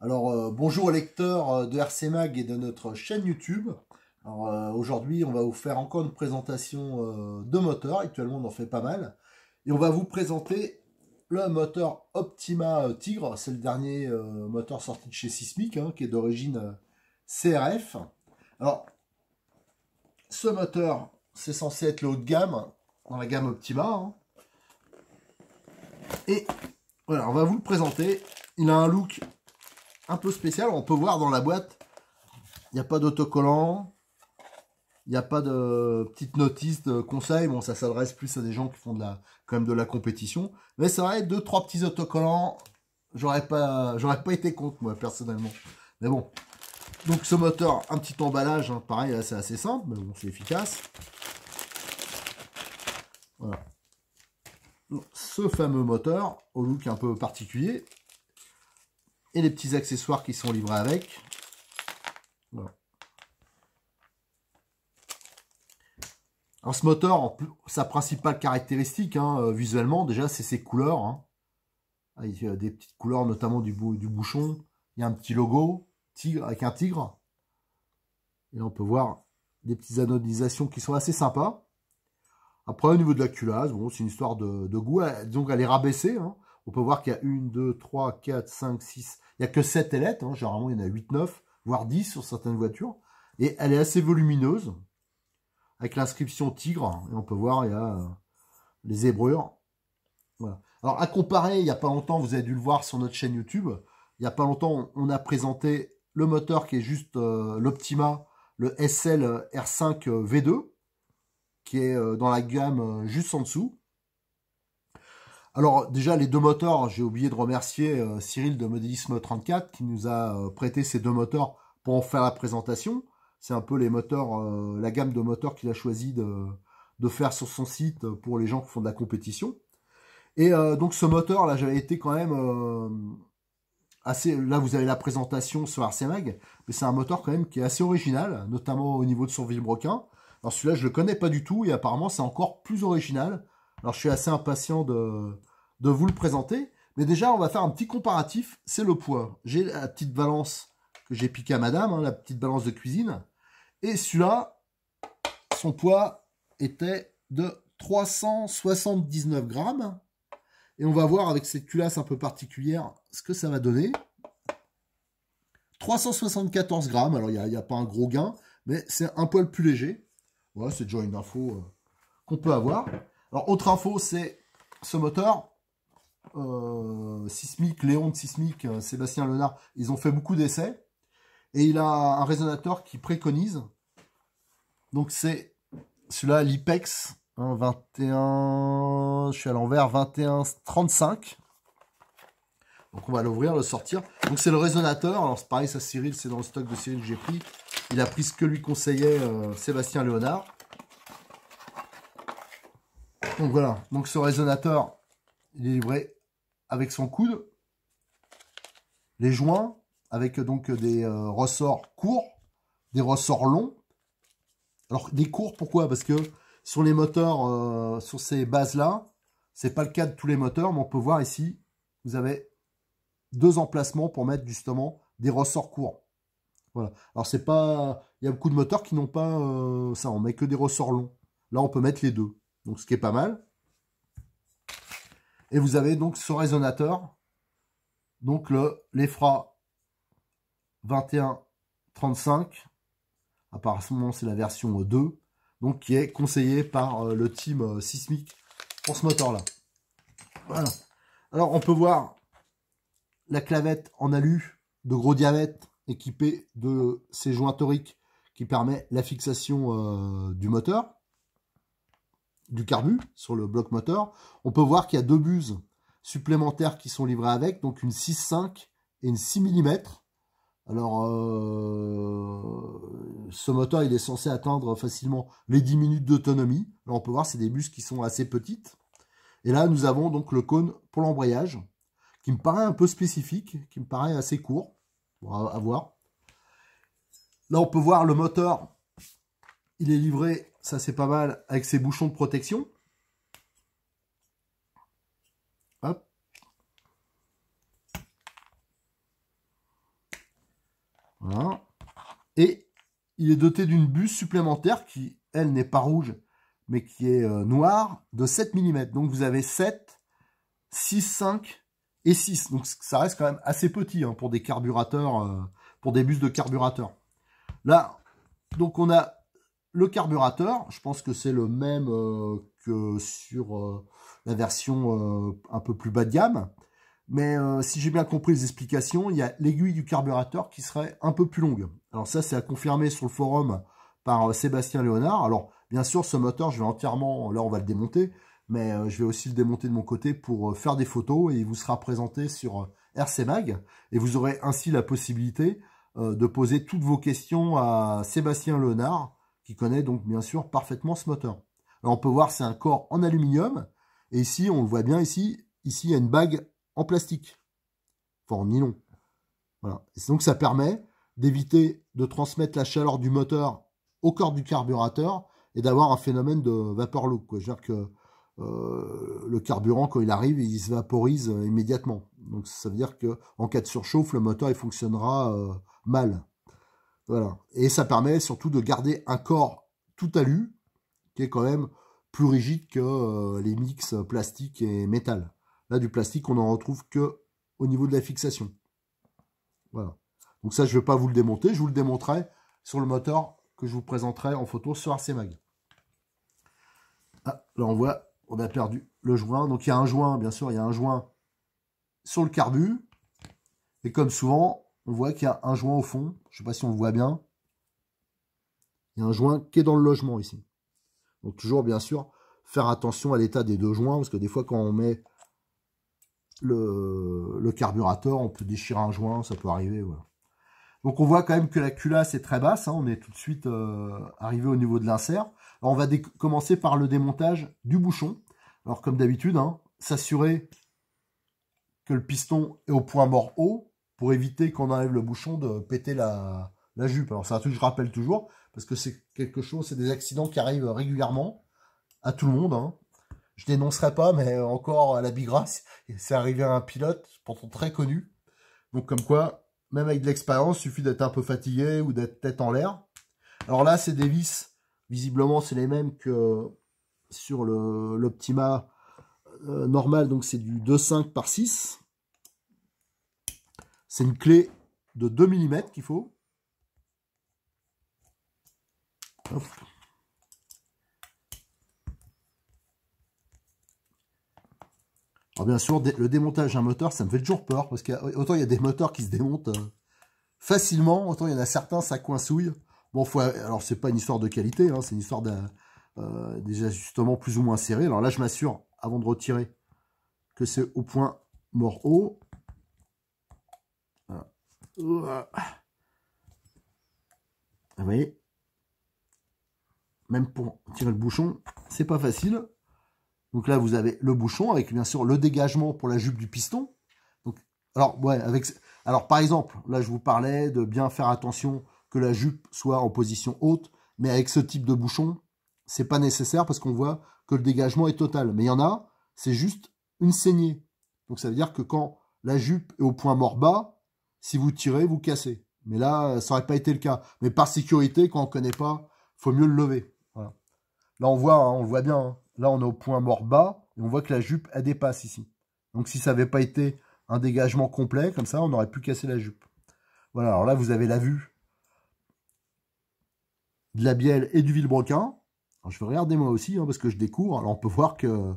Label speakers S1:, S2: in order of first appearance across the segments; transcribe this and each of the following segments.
S1: Alors euh, bonjour lecteurs euh, de rcmag et de notre chaîne YouTube. Alors euh, aujourd'hui on va vous faire encore une présentation de moteur actuellement on en fait pas mal. Et on va vous présenter le moteur Optima euh, Tigre, c'est le dernier euh, moteur sorti de chez Sismic, hein, qui est d'origine euh, CRF. Alors, ce moteur, c'est censé être le haut de gamme, dans la gamme Optima. Hein. Et voilà, on va vous le présenter. Il a un look un peu spécial, on peut voir dans la boîte, il n'y a pas d'autocollant, il n'y a pas de petite notice de conseil. Bon, ça s'adresse plus à des gens qui font de la, quand même de la compétition. Mais c'est vrai, deux, trois petits autocollants, j'aurais pas, j'aurais pas été contre, moi, personnellement. Mais bon. Donc, ce moteur, un petit emballage, hein, pareil, c'est assez simple, mais bon, c'est efficace. Voilà. ce fameux moteur, au look un peu particulier. Et les petits accessoires qui sont livrés avec. Voilà. ce moteur, sa principale caractéristique, hein, euh, visuellement, déjà, c'est ses couleurs. Hein. Ah, a des petites couleurs, notamment du, du bouchon. Il y a un petit logo, tigre, avec un tigre. Et on peut voir des petites anodisations qui sont assez sympas. Après, au niveau de la culasse, bon, c'est une histoire de, goût. donc, elle est rabaissée. Hein. On peut voir qu'il y a 1, 2, 3, 4, 5, 6... Il n'y a que 7 ailettes. Hein. Généralement, il y en a 8, 9, voire 10 sur certaines voitures. Et elle est assez volumineuse avec l'inscription tigre. Et on peut voir, il y a euh, les zébrures. Alors, à comparer, il n'y a pas longtemps, vous avez dû le voir sur notre chaîne YouTube, il n'y a pas longtemps, on a présenté le moteur qui est juste euh, l'Optima, le SL R5 V2, qui est euh, dans la gamme juste en dessous. Alors déjà, les deux moteurs, j'ai oublié de remercier Cyril de Modélisme 34 qui nous a prêté ces deux moteurs pour en faire la présentation. C'est un peu les moteurs, euh, la gamme de moteurs qu'il a choisi de, faire sur son site pour les gens qui font de la compétition. Et euh, donc ce moteur là, j'avais été quand même euh, assez. Là, vous avez la présentation sur RCMag, mais c'est un moteur quand même qui est assez original, notamment au niveau de son vibroquin. Alors celui-là, je le connais pas du tout et apparemment c'est encore plus original. Alors je suis assez impatient de, de vous le présenter. Mais déjà, on va faire un petit comparatif. C'est le poids. J'ai la petite balance que j'ai piqué à madame, hein, la petite balance de cuisine. Et celui-là, son poids était de 379 grammes. Et on va voir avec cette culasse un peu particulière ce que ça va donner. 374 grammes, alors il n'y a, pas un gros gain, mais c'est un poil plus léger. voilà c'est déjà une info euh, qu'on peut avoir. Alors, autre info, c'est ce moteur, euh, Sismic, Léon de Sismic, euh, Sébastien Lenard, ils ont fait beaucoup d'essais. Et il a un résonateur qui préconise. Donc c'est celui-là, l'IPEX 21, hein, je suis à l'envers, 2135. Donc on va l'ouvrir, le sortir. Donc c'est le résonateur. Alors c'est pareil, ça Cyril, c'est dans le stock de Cyril que j'ai pris. Il a pris ce que lui conseillait euh, Sébastien Léonard. Donc voilà, donc ce résonateur, il est livré avec son coude, les joints, avec euh, donc des euh, ressorts courts, des ressorts longs. Alors des courts, pourquoi Parce que sur les moteurs, euh, sur ces bases-là, c'est pas le cas de tous les moteurs, mais on peut voir ici, vous avez deux emplacements pour mettre justement des ressorts courts. Voilà. Alors c'est pas, il y a beaucoup de moteurs qui n'ont pas ça, on met que des ressorts longs. Là, on peut mettre les deux, donc ce qui est pas mal. Et vous avez donc ce résonateur, donc le freins, 21 2135. moment, c'est la version 2, euh, donc qui est conseillée par euh, le team euh, sismique pour ce moteur-là. Voilà. Alors, on peut voir la clavette en alu de gros diamètre équipée de ces joints toriques qui permet la fixation du moteur, du carbu sur le bloc moteur. On peut voir qu'il y a deux buses supplémentaires qui sont livrées avec, donc une 6.5 et une 6 mm. Alors, euh, ce moteur, il est censé atteindre facilement les 10 minutes d'autonomie. Là on peut voir, c'est des bus qui sont assez petites. Et là, nous avons donc le cône pour l'embrayage, qui me paraît un peu spécifique, qui me paraît assez court. à voir. Là, on peut voir le moteur. Il est livré, ça c'est pas mal, avec ses bouchons de protection. Et il est doté d'une buse supplémentaire qui, elle, n'est pas rouge, mais qui est euh, noire, de 7 mm. Donc vous avez 7, 6, 5 et 6. Donc ça reste quand même assez petit hein, pour des carburateurs, euh, pour des bus de carburateur. Là, donc on a le carburateur. Je pense que c'est le même euh, que sur la version un peu plus bas de gamme. Mais euh, si j'ai bien compris les explications, il y a l'aiguille du carburateur qui serait un peu plus longue. Alors ça, c'est à confirmer sur le forum par euh, Sébastien Léonard. Alors bien sûr, ce moteur, je vais entièrement, là on va le démonter, mais euh, je vais aussi le démonter de mon côté pour faire des photos et il vous sera présenté sur RC Mag. Et vous aurez ainsi la possibilité de poser toutes vos questions à Sébastien Léonard, qui connaît donc bien sûr parfaitement ce moteur. Alors on peut voir, c'est un corps en aluminium. Et ici, on le voit bien ici, ici il y a une bague en plastique, enfin en nylon. Voilà. donc ça permet d'éviter de transmettre la chaleur du moteur au corps du carburateur et d'avoir un phénomène de vapeur look. Quoi. C'est-à-dire que euh, le carburant, quand il arrive, il se vaporise euh, immédiatement. Donc ça veut dire que en cas de surchauffe, le moteur il fonctionnera euh, mal. Voilà. Et ça permet surtout de garder un corps tout alu, qui est quand même plus rigide que les mix plastique et métal. Là, du plastique, on n'en retrouve que au niveau de la fixation. Voilà. Donc ça, je ne vais pas vous le démonter. Je vous le démontrerai sur le moteur que je vous présenterai en photo sur Arcemag. Ah, là, on voit, on a perdu le joint. Donc il y a un joint, bien sûr, il y a un joint sur le carbu. Et comme souvent, on voit qu'il y a un joint au fond. Je ne sais pas si on le voit bien. Il y a un joint qui est dans le logement ici. Donc toujours, bien sûr, faire attention à l'état des deux joints, parce que des fois, quand on met le, carburateur, on peut déchirer un joint, ça peut arriver. Donc on voit quand même que la culasse est très basse, hein, on est tout de suite euh, arrivé au niveau de l'insert. on va commencer par le démontage du bouchon. Alors comme d'habitude, hein, s'assurer que le piston est au point mort haut pour éviter qu'on enlève le bouchon de péter la, la jupe. Alors c'est un truc que je rappelle toujours, parce que c'est quelque chose, c'est des accidents qui arrivent régulièrement à tout le monde. Hein je dénoncerai pas, mais encore à la bigrasse, c'est arrivé à un pilote, pourtant très connu. Donc comme quoi, même avec de l'expérience, suffit d'être un peu fatigué ou d'être tête en l'air. Alors là, c'est des vis, visiblement, c'est les mêmes que sur l'Optima euh, normal, donc c'est du 2,5 par 6. C'est une clé de 2 mm qu'il faut. Alors oh, bien sûr, le démontage d'un moteur, ça me fait toujours peur, parce qu'autant il y a des moteurs qui se démontent euh, facilement, autant il y en a certains, ça coincouille. Bon, faut, alors c'est pas une histoire de qualité, hein, c'est une histoire euh, des ajustements plus ou moins serrés. Alors là, je m'assure, avant de retirer, que c'est au point mort haut. Voilà. Vous voyez Même pour tirer le bouchon, c'est pas facile. Donc là, vous avez le bouchon avec bien sûr le dégagement pour la jupe du piston. alors, ouais, avec, alors par exemple, là, je vous parlais de bien faire attention que la jupe soit en position haute, mais avec ce type de bouchon, c'est pas nécessaire parce qu'on voit que le dégagement est total. Mais il y en a, c'est juste une saignée. Donc ça veut dire que quand la jupe est au point mort bas, si vous tirez, vous cassez. Mais là, ça n'aurait pas été le cas. Mais par sécurité, quand on ne connaît pas, faut mieux le lever. Là, on voit, hein, on le voit bien. Hein. Là, on est au point mort bas et on voit que la jupe, elle dépasse ici. Donc, si ça n'avait pas été un dégagement complet, comme ça, on aurait pu casser la jupe. Voilà, alors là, vous avez la vue de la bielle et du vilebrequin. je vais regarder moi aussi, hein, parce que je découvre. Alors, on peut voir que euh,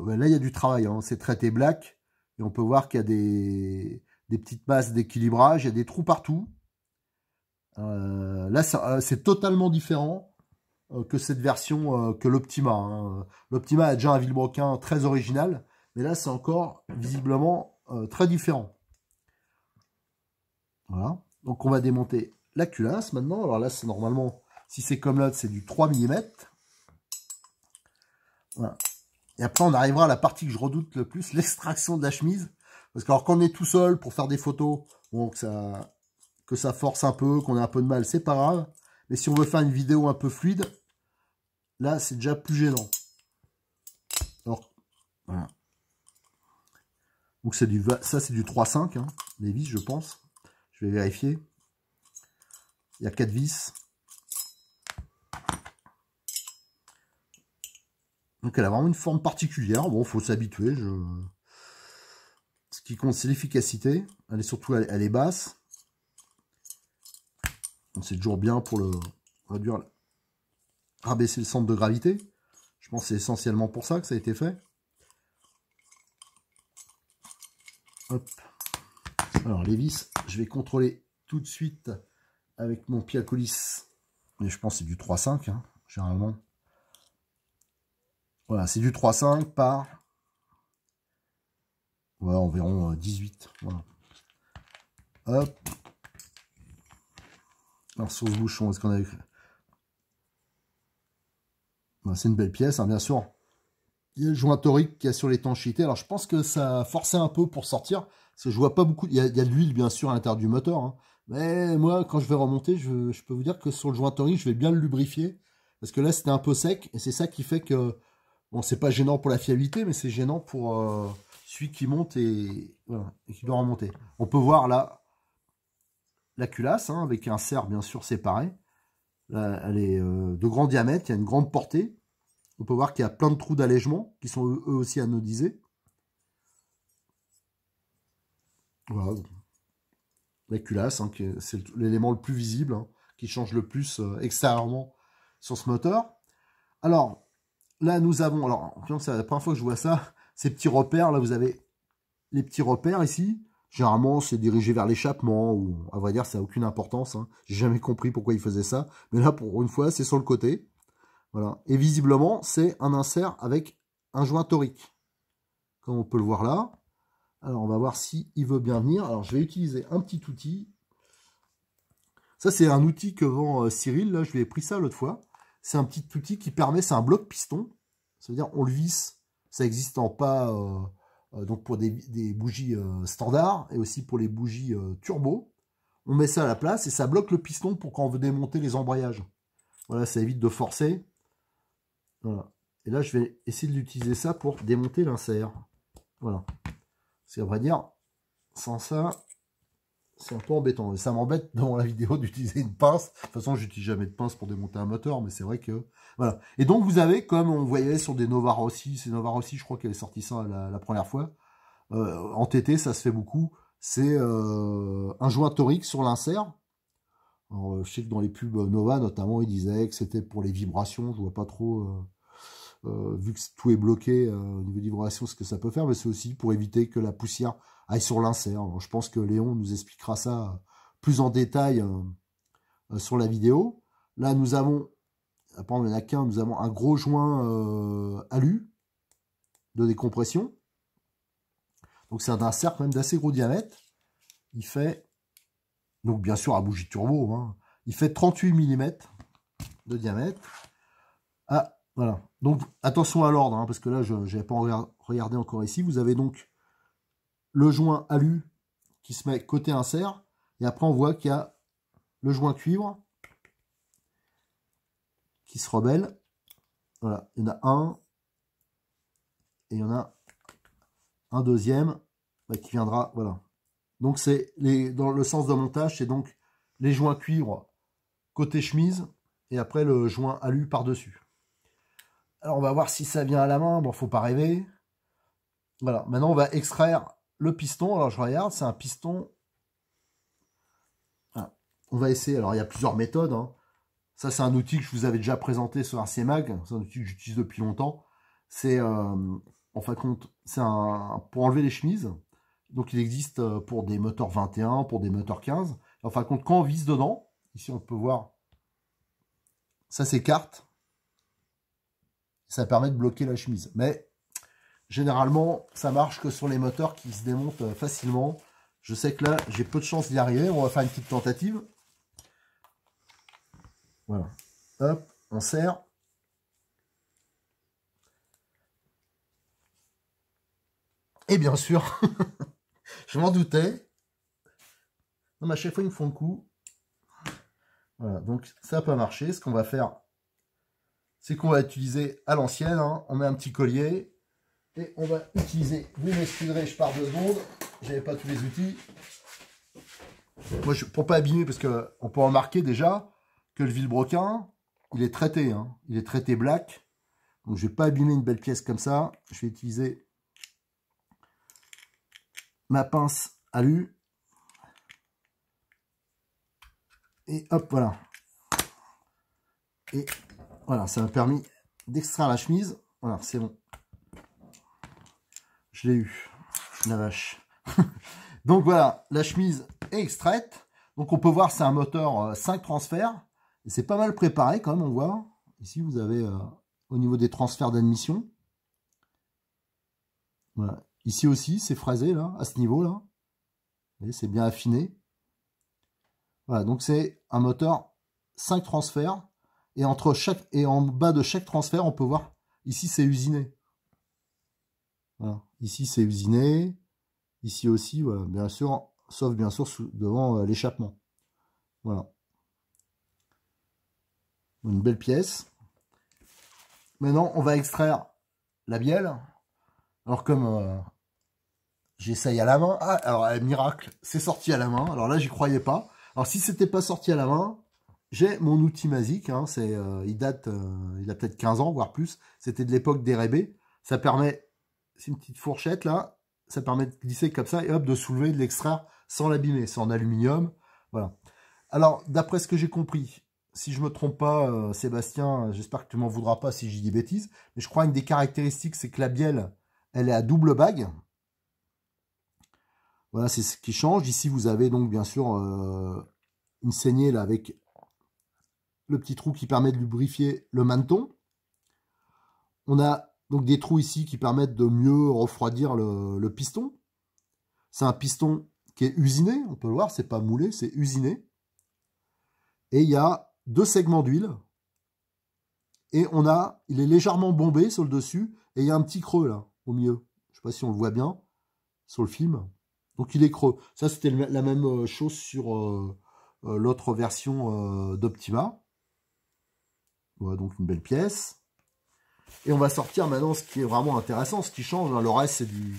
S1: ben là, il y a du travail. Hein. C'est traité black. Et on peut voir qu'il y a des, petites masses d'équilibrage. Il y a des trous partout. Euh, là, euh, c'est totalement différent euh, que cette version, euh, que l'Optima. Hein. L'Optima a déjà un vilebrequin très original, mais là c'est encore visiblement euh, très différent. Voilà. Donc on va démonter la culasse maintenant. Alors là c'est normalement, si c'est comme l'autre, c'est du 3 mm. Et après on arrivera à la partie que je redoute le plus, l'extraction de la chemise. Parce qu'alors quand on est tout seul pour faire des photos, donc que, ça, que ça force un peu, qu'on a un peu de mal, c'est pas grave. Mais si on veut faire une vidéo un peu fluide, là, c'est déjà plus gênant. Alors, voilà. Donc, c'est du, ça, c'est du 3-5, hein, les vis, je pense. Je vais vérifier. Il y a 4 vis. Donc, elle a vraiment une forme particulière. Bon, il faut s'habituer. Ce qui compte, c'est l'efficacité. Elle est surtout, elle est basse. C'est toujours bien pour le réduire, rabaisser le centre de gravité. Je pense que c'est essentiellement pour ça que ça a été fait. Alors les vis, je vais contrôler tout de suite avec mon pied à coulisses. Mais je pense que c'est du 3,5, hein, généralement. Voilà, c'est du 3,5 par... Ouais, environ 18. Euh, voilà. Hop. Alors, bouchon est-ce qu'on a ben, C'est une belle pièce, hein, bien sûr. Il y a le joint torique qui a sur l'étanchéité. Alors, je pense que ça a forcé un peu pour sortir. Parce que je vois pas beaucoup. Il y a, de l'huile, bien sûr, à l'intérieur du moteur. Hein. Mais moi, quand je vais remonter, je, peux vous dire que sur le joint torique, je vais bien le lubrifier. Parce que là, c'était un peu sec. Et c'est ça qui fait que. Bon, c'est pas gênant pour la fiabilité, mais c'est gênant pour euh, celui qui monte et, et qui doit remonter. On peut voir là, la culasse, hein, avec un cerf bien sûr séparé. elle est euh, de grand diamètre, il y a une grande portée. On peut voir qu'il y a plein de trous d'allègement qui sont eux aussi anodisés. Voilà. La culasse, hein, c'est l'élément le plus visible, hein, qui change le plus euh, extérieurement sur ce moteur. Alors, là nous avons, alors c'est la première fois que je vois ça, ces petits repères, là vous avez les petits repères ici, Généralement, c'est dirigé vers l'échappement, ou à vrai dire, ça n'a aucune importance. Hein. J'ai jamais compris pourquoi il faisait ça. Mais là, pour une fois, c'est sur le côté. Voilà. Et visiblement, c'est un insert avec un joint torique. Comme on peut le voir là. Alors, on va voir s'il il veut bien venir. Alors, je vais utiliser un petit outil. Ça, c'est un outil que vend euh, Cyril. Là, je lui ai pris ça l'autre fois. C'est un petit outil qui permet, c'est un bloc piston. Ça veut dire, on le visse. Ça existe en pas... Euh, euh, donc pour des, bougies euh, standard et aussi pour les bougies euh, turbo. On met ça à la place et ça bloque le piston pour quand on veut démonter les embrayages. Voilà, ça évite de forcer. Voilà. Et là, je vais essayer d'utiliser ça pour démonter l'insert. Voilà. C'est à vrai dire, sans ça, c'est un peu embêtant. ça m'embête dans la vidéo d'utiliser une pince. De toute façon, j'utilise jamais de pince pour démonter un moteur, mais c'est vrai que... Voilà. Et donc, vous avez, comme on voyait sur des Nova aussi c'est Nova aussi je crois qu'elle est sortie ça la, première fois, euh, en TT, ça se fait beaucoup, c'est euh, un joint torique sur l'insert. Euh, je sais que dans les pubs Nova, notamment, ils disaient que c'était pour les vibrations, je vois pas trop... Euh, vu que tout est bloqué euh, au niveau d'hydration, ce que ça peut faire, mais c'est aussi pour éviter que la poussière aille sur l'insert. Je pense que Léon nous expliquera ça euh, plus en détail sur la vidéo. Là, nous avons, à nous avons un gros joint alu de décompression. Donc c'est un insert quand même d'assez gros diamètre. Il fait, donc bien sûr à bougie turbo, hein, il fait 38 mm de diamètre à ah, voilà. Donc attention à l'ordre, hein, parce que là, je n'ai pas regardé encore ici. Vous avez donc le joint alu qui se met côté insert. Et après, on voit qu'il y a le joint cuivre qui se rebelle. Voilà, il y en a un. Et il y en a un deuxième bah, qui viendra. Voilà. Donc c'est dans le sens de montage, c'est donc les joints cuivre côté chemise et après le joint alu par-dessus. Alors on va voir si ça vient à la main. Bon, faut pas rêver. Voilà, maintenant on va extraire le piston. Alors je regarde, c'est un piston. Ah. on va essayer. Alors il y a plusieurs méthodes. Hein. Ça, c'est un outil que je vous avais déjà présenté sur Mag. C'est un outil que j'utilise depuis longtemps. C'est, euh, en fin de compte, c'est un, pour enlever les chemises. Donc il existe euh, pour des moteurs 21, pour des moteurs 15. En fin de compte, quand on vise dedans, ici on peut voir, ça s'écarte. Ça permet de bloquer la chemise. Mais généralement, ça marche que sur les moteurs qui se démontent euh, facilement. Je sais que là, j'ai peu de chance d'y arriver. On va faire une petite tentative. Voilà. Hop, on serre. Et bien sûr, je m'en doutais. Non, mais à chaque ils me font le coup. Voilà, donc ça n'a pas marché. Ce qu'on va faire, c'est qu'on va utiliser à l'ancienne, hein. on met un petit collier et on va utiliser, vous je pars deux secondes, j'avais pas tous les outils. Moi, je, pour pas abîmer, parce que on peut remarquer déjà que le vilebrequin, il est traité, hein. il est traité black. Donc je vais pas abîmer une belle pièce comme ça. Je vais utiliser ma pince à alu. Et hop, voilà. Et voilà, ça m'a permis d'extraire la chemise. Voilà, c'est bon. Je l'ai eu, la vache. Donc voilà, la chemise est extraite. Donc on peut voir, c'est un moteur 5 euh, transferts. C'est pas mal préparé comme on voit. Ici, vous avez euh, au niveau des transferts d'admission. Ici aussi, c'est fraisé, là, à ce niveau-là. C'est bien affiné. Voilà, donc c'est un moteur 5 transferts et, entre chaque, et en bas de chaque transfert, on peut voir, ici c'est usiné. Ici c'est usiné, ici aussi, voilà, bien sûr, sauf bien sûr devant euh, l'échappement. Voilà. Une belle pièce. Maintenant, on va extraire la bielle. Alors comme euh, j'essaye à la main, ah, alors euh, miracle, c'est sorti à la main. Alors là, j'y croyais pas. Alors si c'était pas sorti à la main, j'ai mon outil masique, hein, euh, il date, euh, il a peut-être 15 ans, voire plus. C'était de l'époque des rébés. Ça permet, c'est une petite fourchette là, ça permet de glisser comme ça et hop, de soulever, de l'extraire sans l'abîmer. C'est en aluminium, voilà. Alors, d'après ce que j'ai compris, si je me trompe pas, euh, Sébastien, j'espère que tu m'en voudras pas si j'y dis bêtises, mais je crois une des caractéristiques, c'est que la bielle, elle est à double bague. Voilà, c'est ce qui change. Ici, vous avez donc bien sûr une saignée là avec le petit trou qui permet de lubrifier le menton. On a donc des trous ici qui permettent de mieux refroidir le, piston. C'est un piston qui est usiné, on peut le voir, c'est pas moulé, c'est usiné. Et il y a deux segments d'huile. Et on a, il est légèrement bombé sur le dessus, et il y a un petit creux là, au milieu. Je sais pas si on le voit bien sur le film. Donc il est creux. Ça, c'était la même euh, chose sur euh, euh, l'autre version d'Optima. Voilà donc une belle pièce. Et on va sortir maintenant ce qui est vraiment intéressant, ce qui change. Hein. Le reste, c'est du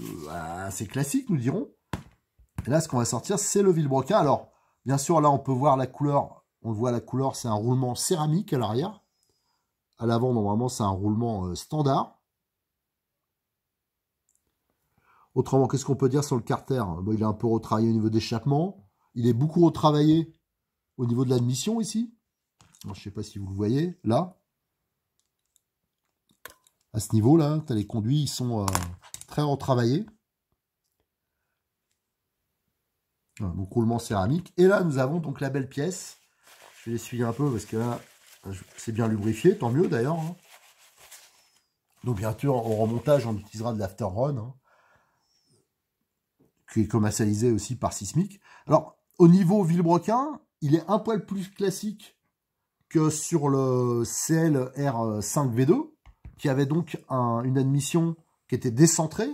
S1: euh, assez classique, nous dirons. Et là, ce qu'on va sortir, c'est le Villebroca. Alors, bien sûr, là, on peut voir la couleur. On voit, la couleur, c'est un roulement céramique à l'arrière. À l'avant, normalement, c'est un roulement euh, standard. Autrement, qu'est-ce qu'on peut dire sur le carter Il est un peu retravaillé au niveau d'échappement. Il est beaucoup retravaillé au niveau de l'admission ici je ne sais pas si vous le voyez, là, à ce niveau-là, tu as les conduits ils sont euh, très retravaillés. donc roulement céramique. Et là, nous avons donc la belle pièce. Je vais l'essuyer un peu parce que là, c'est bien lubrifié, tant mieux d'ailleurs. Hein. Donc bien sûr, au remontage, on utilisera de l'after run, hein, qui est commercialisé aussi par Sismic. Alors, au niveau Villebrequin, il est un poil plus classique que sur le CLR5V2, qui avait donc une admission qui était décentrée.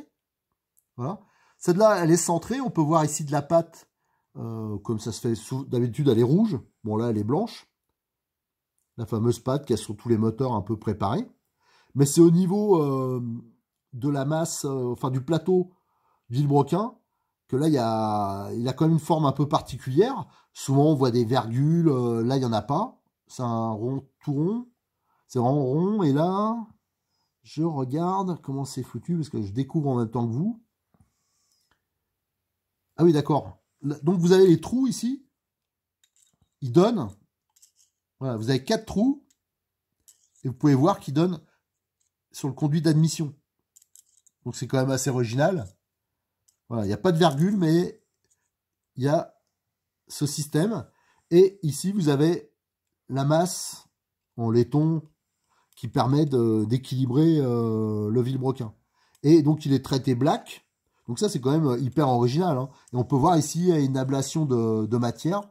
S1: Voilà. Celle-là, elle est centrée. On peut voir ici de la pâte, euh, comme ça se fait d'habitude, elle est rouge. Bon, là, elle est blanche. La fameuse pâte qui est sur tous les moteurs un peu préparés. Mais c'est au niveau euh, de la masse, euh, enfin du plateau Villebroquin, que là, il, y a, il a quand même une forme un peu particulière. Souvent, on voit des virgules. là, il n'y en a pas. C'est un rond tout rond. C'est vraiment rond. Et là, je regarde comment c'est foutu parce que je découvre en même temps que vous. Ah oui, d'accord. Donc vous avez les trous ici. Ils donnent. Voilà, vous avez quatre trous. Et vous pouvez voir qu'ils donnent sur le conduit d'admission. Donc c'est quand même assez original. Voilà, il n'y a pas de virgule, mais il y a ce système. Et ici, vous avez la masse en laiton qui permet d'équilibrer euh, le vilebrequin. Et donc il est traité black. Donc ça c'est quand même hyper original. Hein. Et on peut voir ici une ablation de, matière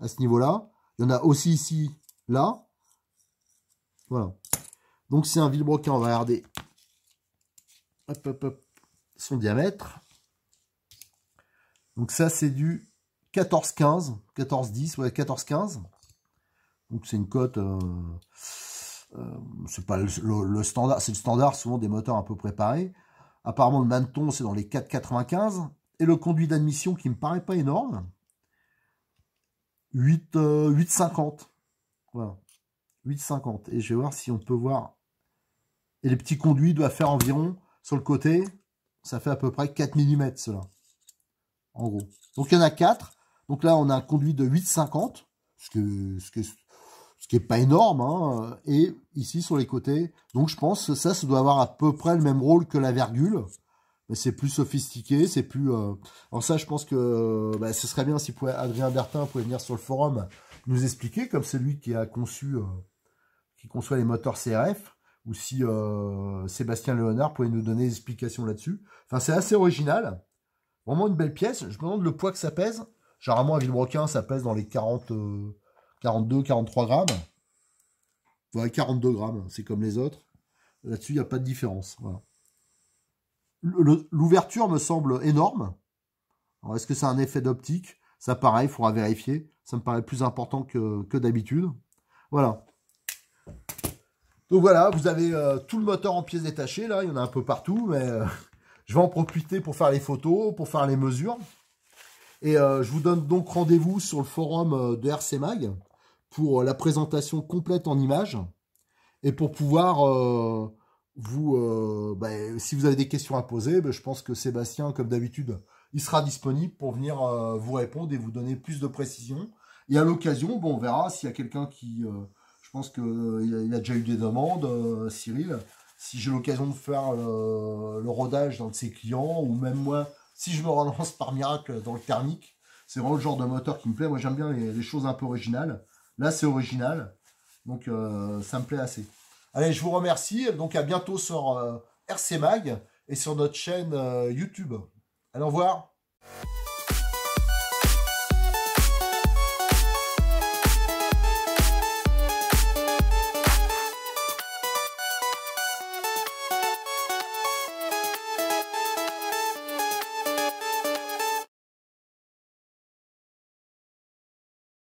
S1: à ce niveau-là. Il y en a aussi ici, là. Voilà. Donc c'est un vilebrequin, on va regarder. Son diamètre. Donc ça c'est du 14-15, 14-10, ouais 14-15. Donc c'est une cote, euh, euh, c'est pas le, standard, c'est le standard souvent des moteurs un peu préparés. Apparemment le ton c'est dans les 4,95 et le conduit d'admission qui me paraît pas énorme, 8, 8,50. Euh, voilà, 8,50. Et je vais voir si on peut voir. Et les petits conduits doivent faire environ sur le côté, ça fait à peu près 4 mm cela. En gros. Donc il y en a 4. Donc là on a un conduit de 8,50, ce que, ce que ce qui n'est pas énorme, hein, euh, et ici sur les côtés. Donc je pense que ça, ça doit avoir à peu près le même rôle que la virgule, mais c'est plus sophistiqué, c'est plus... Euh, alors ça, je pense que euh, bah, ce serait bien si Adrien Bertin pouvait venir sur le forum nous expliquer, comme celui qui a conçu, qui conçoit les moteurs CRF, ou si Sébastien Léonard pouvait nous donner des explications là-dessus. Enfin, c'est assez original, vraiment une belle pièce. Je me demande le poids que ça pèse. Généralement, à Villebroquin, ça pèse dans les 40... 42, 43 grammes. Voilà, 42 grammes, c'est comme les autres. Là-dessus, il n'y a pas de différence. L'ouverture me semble énorme. Est-ce que c'est un effet d'optique Ça, pareil, il faudra vérifier. Ça me paraît plus important que, d'habitude. Voilà. Donc voilà, vous avez euh, tout le moteur en pièces détachées. Là, il y en a un peu partout, mais euh, je vais en profiter pour faire les photos, pour faire les mesures. Et euh, je vous donne donc rendez-vous sur le forum de RC Mag pour euh, la présentation complète en images et pour pouvoir euh, vous, euh, bah, si vous avez des questions à poser, bah, je pense que Sébastien, comme d'habitude, il sera disponible pour venir vous répondre et vous donner plus de précisions. Et à l'occasion, bon, on verra s'il y a quelqu'un qui, je pense qu'il a, déjà eu des demandes, Cyril, si j'ai l'occasion de faire le, rodage dans de ses clients ou même moi, si je me relance par miracle dans le thermique. C'est vraiment le genre de moteur qui me plaît. Moi, j'aime bien les choses un peu originales. Là, c'est original. Donc, euh, ça me plaît assez. Allez, je vous remercie. Donc, à bientôt sur euh, RC Mag et sur notre chaîne euh, YouTube. Allez, au revoir.